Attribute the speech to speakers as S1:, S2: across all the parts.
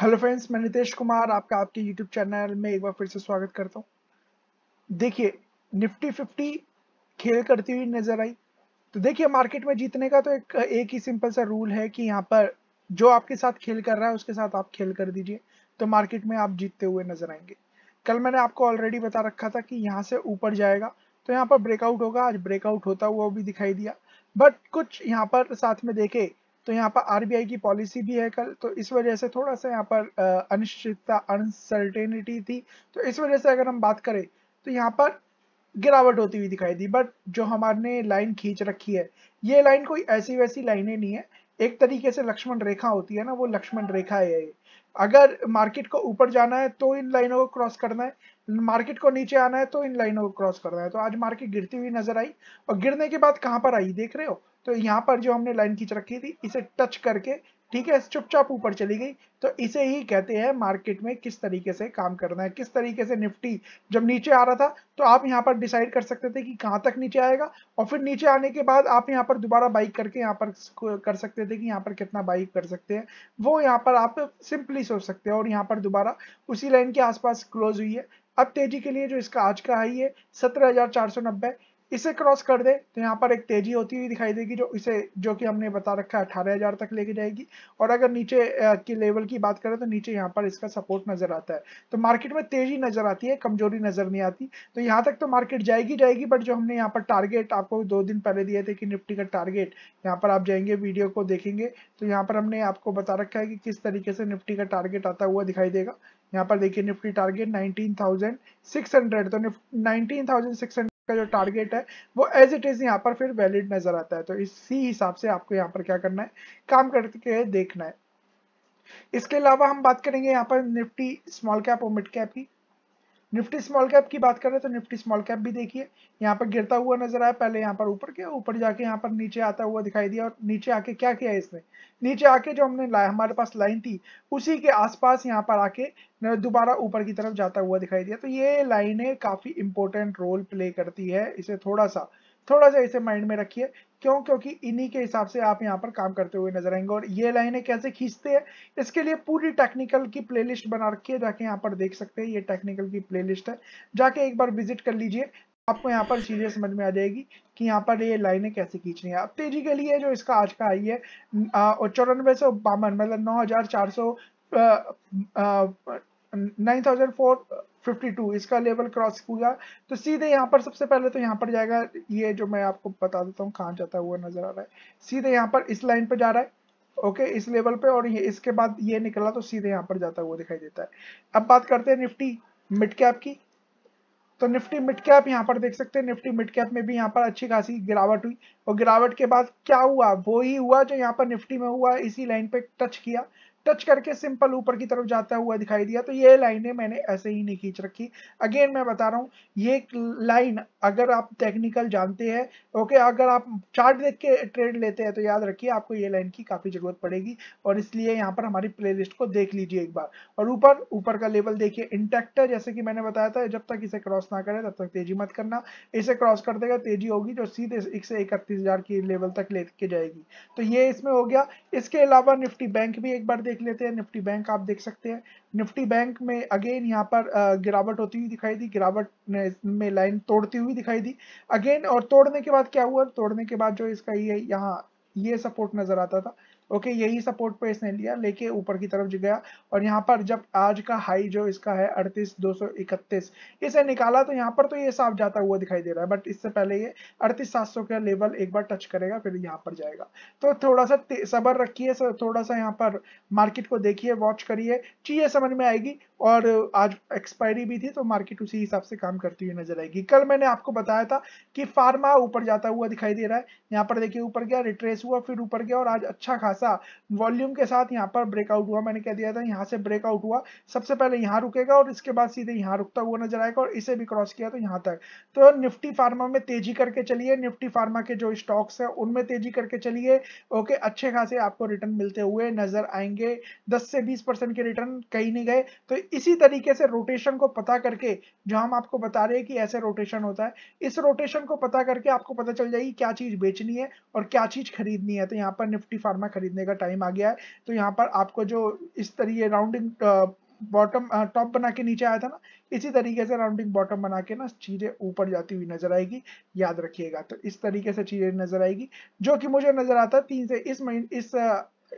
S1: hello friends मैं नितेश कुमार आपका आपके यूट्यूब चैनल में एक बार फिर से स्वागत करता हूँ देखिए निफ्टी फिफ्टी खेल करती हुई नजर आई तो देखिए मार्केट में जीतने का तो एक एक ही सिंपल सा रूल है कि यहाँ पर जो आपके साथ खेल कर रहा है उसके साथ आप खेल कर दीजिए तो मार्केट में आप जीतते हुए नजर आएंगे कल मैंने आपको ऑलरेडी बता रखा था कि यहाँ से ऊपर जाएगा तो यहाँ पर ब्रेकआउट होगा आज ब्रेकआउट होता हुआ भी दिखाई दिया बट कुछ यहाँ पर साथ में देखे तो यहाँ पर आरबीआई की पॉलिसी भी है कल तो इस वजह से थोड़ा सा यहाँ पर अनिश्चितता अनसर्टेनिटी थी तो इस वजह से अगर हम बात करें तो यहाँ पर गिरावट होती हुई दिखाई दी बट जो हमारे लाइन खींच रखी है ये लाइन कोई ऐसी वैसी लाइनें नहीं है एक तरीके से लक्ष्मण रेखा होती है ना वो लक्ष्मण रेखा है ये अगर मार्केट को ऊपर जाना है तो इन लाइनों को क्रॉस करना है मार्केट को नीचे आना है तो इन लाइनों को क्रॉस करना है तो आज मार्केट गिरती हुई नजर आई और गिरने के बाद कहाँ पर आई देख रहे हो तो यहाँ पर जो हमने लाइन खींच रखी थी इसे टच करके ठीक है चुपचाप ऊपर चली गई तो इसे ही कहते हैं मार्केट में किस तरीके से काम करना है किस तरीके से निफ्टी जब नीचे आ रहा था तो आप यहाँ पर डिसाइड कर सकते थे कि कहाँ तक नीचे आएगा और फिर नीचे आने के बाद आप यहाँ पर दोबारा बाइक करके यहाँ पर कर सकते थे कि यहाँ पर कितना बाइक कर सकते हैं वो यहाँ पर आप सिंपली सोच सकते हैं और यहाँ पर दोबारा उसी लाइन के आसपास क्लोज हुई है अब तेजी के लिए जो इसका आज का हाई है सत्रह हजार चार सौ नब्बे इसे क्रॉस कर दे तो यहाँ पर एक तेजी होती हुई दिखाई देगी जो इसे जो कि हमने बता रखा है अठारह हजार तक लेके जाएगी और अगर नीचे की लेवल की बात करें तो नीचे यहाँ पर इसका सपोर्ट नजर आता है तो मार्केट में तेजी नजर आती है कमजोरी नजर नहीं आती तो यहाँ तक तो मार्केट जाएगी जाएगी बट जो हमने यहाँ पर टारगेट आपको दो दिन पहले दिए थे कि निफ्टी का टारगेट यहाँ पर आप जाएंगे वीडियो को देखेंगे तो यहाँ पर हमने आपको बता रखा है कि किस तरीके से निफ्टी का टारगेट आता हुआ दिखाई देगा यहाँ पर देखिए निफ्टी टारगेट नाइनटीन तो नाइनटीन का जो टारगेट है वो एज इट इज़ यहाँ पर फिर वैलिड नज़र आता है तो इसी हिसाब से आपको यहाँ पर क्या करना है काम करके देखना है इसके अलावा हम बात करेंगे यहाँ पर निफ्टी स्मॉल कैप और मिड कैप की निफ्टी स्मॉल कैप की बात करें तो निफ्टी स्मॉल कैप भी देखिए यहाँ पर गिरता हुआ नजर आया पहले यहाँ पर ऊपर गया ऊपर जाके यहाँ पर नीचे आता हुआ दिखाई दिया और नीचे आके क्या किया इसने नीचे आके जो हमने लाया हमारे पास लाइन थी उसी के आसपास यहाँ पर आके दोबारा ऊपर की तरफ जाता हुआ दिखाई दिया तो ये लाइने काफी इंपोर्टेंट रोल प्ले करती है इसे थोड़ा सा थोड़ा सा इसे माइंड में रखिए क्यों क्योंकि इन्हीं के हिसाब से आप यहाँ पर काम करते हुए नजर आएंगे और ये लाइनें कैसे खींचते हैं इसके लिए पूरी टेक्निकल की प्लेलिस्ट बना रखी है जाके यहाँ पर देख सकते हैं ये टेक्निकल की प्लेलिस्ट है जाके एक बार विजिट कर लीजिए आपको यहाँ पर चीजें समझ में आ जाएगी कि यहाँ पर ये लाइनें कैसे खींचनी है अब तेजी के लिए जो इसका आज का आई है चौरानवे सौ बावन मतलब नौ हजार चार सौ नाइन थाउजेंड फोर 52 इसका लेवल क्रॉस हुआ तो सीधे यहाँ पर सबसे पहले तो यहाँ पर जाएगा ये जो मैं आपको बता देता हूँ कहाँ जाता हुआ नजर आ रहा है सीधे यहाँ पर इस लाइन पर जा रहा है ओके इस लेवल पे और ये इसके बाद ये निकला तो सीधे यहाँ पर जाता हुआ दिखाई देता है अब बात करते हैं निफ्टी मिड कैप की तो निफ्टी मिड कैप यहाँ पर देख सकते हैं निफ्टी मिड कैप में भी यहाँ पर अच्छी खासी गिरावट हुई और गिरावट के बाद क्या हुआ वो ही हुआ जो यहाँ पर निफ्टी में हुआ इसी लाइन पे टच किया टच करके सिंपल ऊपर की तरफ जाता हुआ दिखाई दिया तो ये लाइनें मैंने ऐसे ही नहीं खींच रखी अगेन मैं बता रहा हूँ ये लाइन अगर आप टेक्निकल जानते हैं ओके अगर आप चार्ट देख के ट्रेड लेते हैं तो याद रखिए आपको ये लाइन की काफ़ी ज़रूरत पड़ेगी और इसलिए यहाँ पर हमारी प्ले को देख लीजिए एक बार और ऊपर ऊपर का लेवल देखिए इंटैक्ट है जैसे कि मैंने बताया था जब तक इसे क्रॉस ना करे तब तक तेजी मत करना इसे क्रॉस कर देगा तेजी होगी जो सीधे एक से इकतीस की लेवल तक लेके जाएगी तो ये इसमें हो गया इसके अलावा निफ्टी बैंक भी एक बार देख देख लेते हैं निफ्टी बैंक आप देख सकते हैं निफ्टी बैंक में अगेन यहाँ पर गिरावट होती हुई दिखाई दी गिरावट में लाइन तोड़ती हुई दिखाई दी अगेन और तोड़ने के बाद क्या हुआ तोड़ने के बाद जो इसका ये यहाँ ये सपोर्ट नजर आता था ओके यही सपोर्ट पे इसने लिया लेके ऊपर की तरफ गया और यहाँ पर जब आज का हाई जो इसका है अड़तीस दो सौ इकतीस इसे निकाला तो यहाँ पर तो ये साफ जाता हुआ दिखाई दे रहा है बट इससे पहले ये अड़तीस सात सौ का लेवल एक बार टच करेगा फिर यहाँ पर जाएगा तो थोड़ा सा सबर रखिए थोड़ा सा यहाँ पर मार्केट को देखिए वॉच करिए चीजें समझ में आएगी और आज एक्सपायरी भी थी तो मार्केट उसी हिसाब से काम करती हुई नजर आएगी कल मैंने आपको बताया था कि फार्मा ऊपर जाता हुआ दिखाई दे रहा है यहाँ पर देखिए ऊपर गया रिट्रेस हुआ फिर ऊपर गया और आज अच्छा खास खासा वॉल्यूम के साथ यहाँ पर ब्रेकआउट हुआ मैंने कह दिया था यहाँ से ब्रेकआउट हुआ सबसे पहले यहाँ रुकेगा और इसके बाद सीधे यहाँ रुकता हुआ नजर आएगा और इसे भी क्रॉस किया तो यहाँ तक तो निफ्टी फार्मा में तेजी करके चलिए निफ्टी फार्मा के जो स्टॉक्स है उनमें तेजी करके चलिए ओके अच्छे खासे आपको रिटर्न मिलते हुए नजर आएंगे दस से बीस परसेंट के रिटर्न कहीं नहीं गए तो इसी तरीके से रोटेशन को पता करके जो हम आपको बता रहे हैं कि ऐसे रोटेशन होता है इस रोटेशन को पता करके आपको पता चल जाएगी क्या चीज बेचनी है और क्या चीज खरीदनी है तो यहाँ पर निफ्टी फार्मा खरीद खरीदने का टाइम आ गया है तो यहाँ पर आपको जो इस तरीके राउंडिंग बॉटम टॉप बना के नीचे आया था ना इसी तरीके से राउंडिंग बॉटम बना के ना चीज़ें ऊपर जाती हुई नजर आएगी याद रखिएगा तो इस तरीके से चीज़ें नजर आएगी जो कि मुझे नजर आता है तीन से इस महीन इस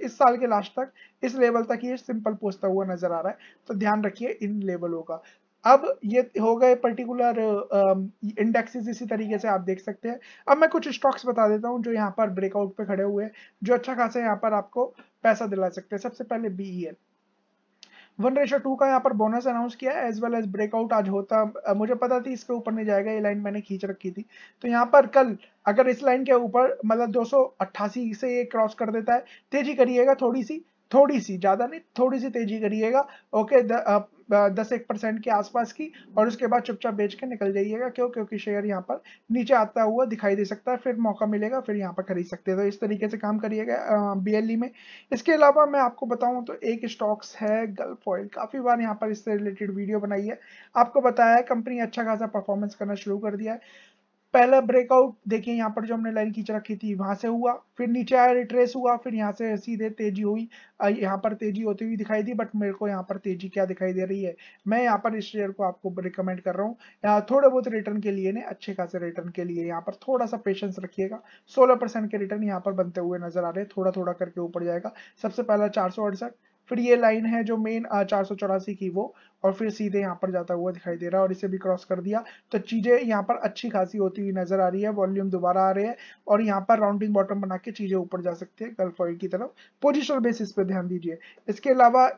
S1: इस साल के लास्ट तक इस लेवल तक ये सिंपल पूछता हुआ नजर आ रहा है तो ध्यान रखिए इन लेवलों का अब ये हो गए पर्टिकुलर इंडेक्सेस um, इसी तरीके से आप देख सकते हैं अब मैं कुछ स्टॉक्स बता देता हूँ जो यहाँ पर ब्रेकआउट पे खड़े हुए हैं जो अच्छा खासा यहाँ पर आपको पैसा दिला सकते हैं सबसे पहले BEL e one ratio two का यहाँ पर बोनस अनाउंस किया है एज वेल एज ब्रेकआउट आज होता मुझे पता थी इसके ऊपर नहीं जाएगा ये लाइन मैंने खींच रखी थी तो यहाँ पर कल अगर इस लाइन के ऊपर मतलब दो से ये क्रॉस कर देता है तेजी करिएगा थोड़ी सी थोड़ी सी ज़्यादा नहीं थोड़ी सी तेजी करिएगा ओके द, दस एक परसेंट के आसपास की और उसके बाद चुपचाप बेच के निकल जाइएगा क्यों क्योंकि शेयर यहाँ पर नीचे आता हुआ दिखाई दे सकता है फिर मौका मिलेगा फिर यहाँ पर खरीद सकते हैं तो इस तरीके से काम करिएगा बी e में इसके अलावा मैं आपको बताऊँ तो एक स्टॉक्स है गल्फ ऑयल काफ़ी बार यहाँ पर इससे रिलेटेड वीडियो बनाई है आपको बताया है कंपनी अच्छा खासा परफॉर्मेंस करना शुरू कर दिया है पहला ब्रेकआउट देखिए यहाँ पर जो हमने लाइन खींच रखी थी वहां से हुआ फिर नीचे आया रिट्रेस हुआ फिर यहाँ से सीधे तेजी हुई यहाँ पर तेजी होती हुई दिखाई दी बट मेरे को यहाँ पर तेजी क्या दिखाई दे रही है मैं यहाँ पर इस शेयर को आपको रिकमेंड कर रहा हूँ थोड़े बहुत रिटर्न के लिए ने अच्छे खासे रिटर्न के लिए यहाँ पर थोड़ा सा पेशेंस रखिएगा सोलह परसेंट के रिटर्न यहाँ पर बनते हुए नजर आ रहे हैं थोड़ा थोड़ा करके ऊपर जाएगा सबसे पहला चार सौ अड़सठ फिर ये लाइन है जो मेन चार की वो और फिर सीधे यहाँ पर जाता हुआ दिखाई दे रहा है और इसे भी क्रॉस कर दिया तो चीज़ें यहाँ पर अच्छी खासी होती हुई नजर आ रही है वॉल्यूम दोबारा आ रही है और यहाँ पर राउंडिंग बॉटम बना के चीज़ें ऊपर जा सकती है गल्फ ऑयल की तरफ पोजिशनल बेसिस पे ध्यान दीजिए इसके अलावा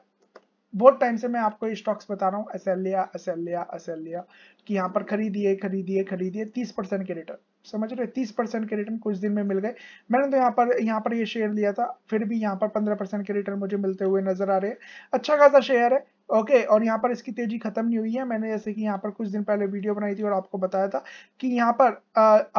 S1: बहुत टाइम से मैं आपको स्टॉक्स बता रहा हूँ असेलिया असेलिया असेलिया कि यहाँ पर खरीदिए खरीदिए खरीदिए तीस परसेंट के रिटर्न समझ रहे तीस परसेंट के रिटर्न कुछ दिन में मिल गए मैंने तो यहाँ पर यहाँ पर ये शेयर लिया था फिर भी यहाँ पर पंद्रह परसेंट के रिटर्न मुझे मिलते हुए नजर आ रहे हैं अच्छा खासा शेयर है ओके okay, और यहाँ पर इसकी तेजी खत्म नहीं हुई है मैंने जैसे कि यहाँ पर कुछ दिन पहले वीडियो बनाई थी और आपको बताया था कि यहाँ पर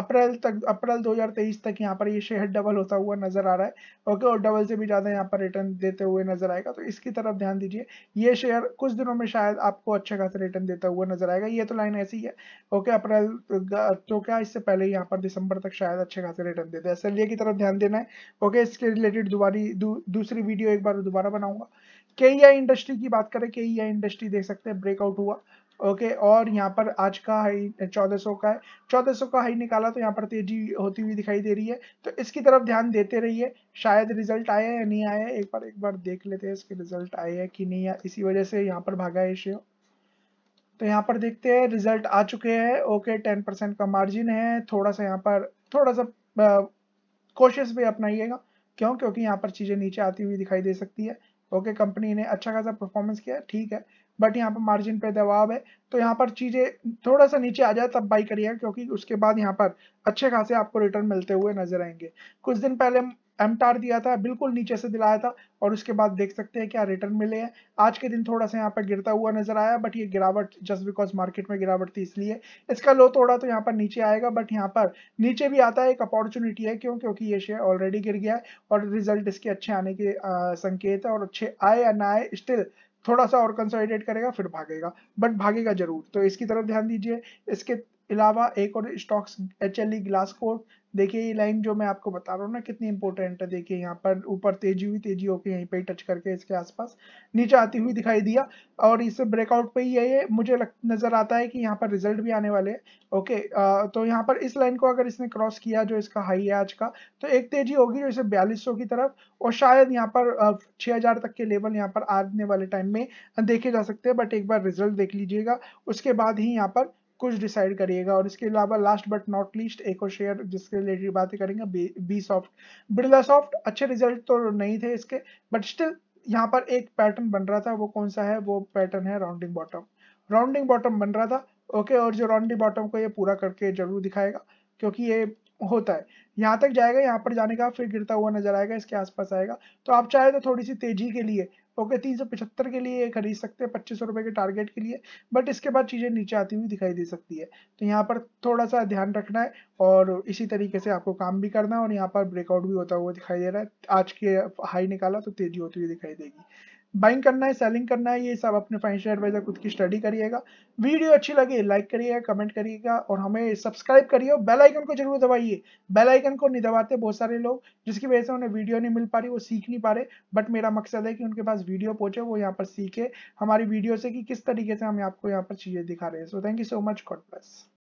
S1: अप्रैल तक अप्रैल 2023 तक यहाँ पर ये शेयर डबल होता हुआ नजर आ रहा है ओके okay, और डबल से भी ज्यादा यहाँ पर रिटर्न देते हुए नजर आएगा तो इसकी तरफ ध्यान दीजिए ये शेयर कुछ दिनों में शायद आपको अच्छा खासा रिटर्न देता हुआ नजर आएगा ये तो लाइन ऐसी है ओके okay, अप्रैल तो क्या इससे पहले यहाँ पर दिसंबर तक शायद अच्छे खासे रिटर्न देते हैं सर ये की तरफ ध्यान देना है ओके इसके रिलेटेड दोबारी दूसरी वीडियो एक बार दोबारा बनाऊंगा के इंडस्ट्री की बात करें के इंडस्ट्री देख सकते हैं ब्रेकआउट हुआ ओके okay, और यहाँ पर आज का हाई चौदह सौ का है चौदह सौ का हाई निकाला तो यहाँ पर तेजी होती हुई दिखाई दे रही है तो इसकी तरफ ध्यान देते रहिए शायद रिजल्ट आया या नहीं आया एक बार एक बार देख लेते हैं इसके रिजल्ट आए हैं कि नहीं आया इसी वजह से यहाँ पर भागा है शेयर तो यहाँ पर देखते हैं रिजल्ट आ चुके हैं ओके टेन परसेंट का मार्जिन है थोड़ा सा यहाँ पर थोड़ा सा कोशिश भी अपनाइएगा क्यों क्योंकि यहाँ पर चीज़ें नीचे आती हुई दिखाई दे सकती है ओके okay, कंपनी ने अच्छा खासा परफॉर्मेंस किया ठीक है बट यहाँ पर मार्जिन पे दबाव है तो यहाँ पर चीज़ें थोड़ा सा नीचे आ जाए तब बाई करिएगा क्योंकि उसके बाद यहाँ पर अच्छे खासे आपको रिटर्न मिलते हुए नजर आएंगे कुछ दिन पहले एमटार दिया था बिल्कुल नीचे से दिलाया था और उसके बाद देख सकते हैं क्या रिटर्न मिले हैं आज के दिन थोड़ा सा यहाँ पर गिरता हुआ नजर आया बट ये गिरावट जस्ट बिकॉज मार्केट में गिरावट थी इसलिए इसका लो थोड़ा तो यहाँ पर नीचे आएगा बट यहाँ पर नीचे भी आता है एक अपॉर्चुनिटी है क्यों क्योंकि ये शेयर ऑलरेडी गिर गया है और रिजल्ट इसके अच्छे आने के संकेत है और अच्छे आए या ना आए स्टिल थोड़ा सा और कंसोलिडेट करेगा फिर भागेगा बट भागेगा जरूर तो इसकी तरफ ध्यान दीजिए इसके अलावा एक और stocks H L E glass को देखिए ये लाइन जो मैं आपको बता रहा हूँ ना कितनी इंपॉर्टेंट है देखिए यहाँ पर ऊपर तेजी हुई तेजी होकर यहीं पे ही टच करके इसके आसपास नीचे आती हुई दिखाई दिया और इसे ब्रेकआउट पे ही ये मुझे लग, नजर आता है कि यहाँ पर रिजल्ट भी आने वाले हैं ओके आ, तो यहाँ पर इस लाइन को अगर इसने क्रॉस किया जो इसका हाई है आज का तो एक तेजी होगी जो इसे बयालीस की तरफ और शायद यहाँ पर छः हजार तक के लेवल यहाँ पर आने वाले टाइम में देखे जा सकते हैं बट एक बार रिजल्ट देख लीजिएगा उसके बाद ही यहाँ पर कुछ डिसाइड करिएगा और इसके अलावा लास्ट बट नॉट लीस्ट एक और शेयर जिसके रिलेटेड बातें करेंगे बी सॉफ्ट बिरला सॉफ्ट अच्छे रिजल्ट तो नहीं थे इसके बट स्टिल यहाँ पर एक पैटर्न बन रहा था वो कौन सा है वो पैटर्न है राउंडिंग बॉटम राउंडिंग बॉटम बन रहा था ओके और जो राउंडिंग बॉटम को ये पूरा करके जरूर दिखाएगा क्योंकि ये होता है यहाँ तक जाएगा यहाँ पर जाने का फिर गिरता हुआ नजर आएगा इसके आसपास आएगा तो आप चाहे तो थोड़ी सी तेजी के लिए ओके तीन सौ पचहत्तर के लिए खरीद सकते हैं पच्चीस सौ रुपए के टारगेट के लिए बट इसके बाद चीज़ें नीचे आती हुई दिखाई दे सकती है तो यहाँ पर थोड़ा सा ध्यान रखना है और इसी तरीके से आपको काम भी करना है और यहाँ पर ब्रेकआउट भी होता हुआ दिखाई दे रहा है आज के हाई निकाला तो तेजी होती हुई दिखाई देगी बाइंग करना है सेलिंग करना है ये सब अपने फाइनेंशियल एडवाइजर खुद की स्टडी करिएगा वीडियो अच्छी लगे लाइक करिएगा कमेंट करिएगा और हमें सब्सक्राइब करिए और बेल आइकन को जरूर दबाइए बेल आइकन को नहीं दबाते बहुत सारे लोग जिसकी वजह से उन्हें वीडियो नहीं मिल पा रही वो सीख नहीं पा रहे बट मेरा मकसद है कि उनके पास वीडियो पहुंचे वो यहाँ पर सीखे हमारी वीडियो से कि किस तरीके से हम आपको यहाँ पर चीज़ें दिखा रहे हैं so thank you so much God bless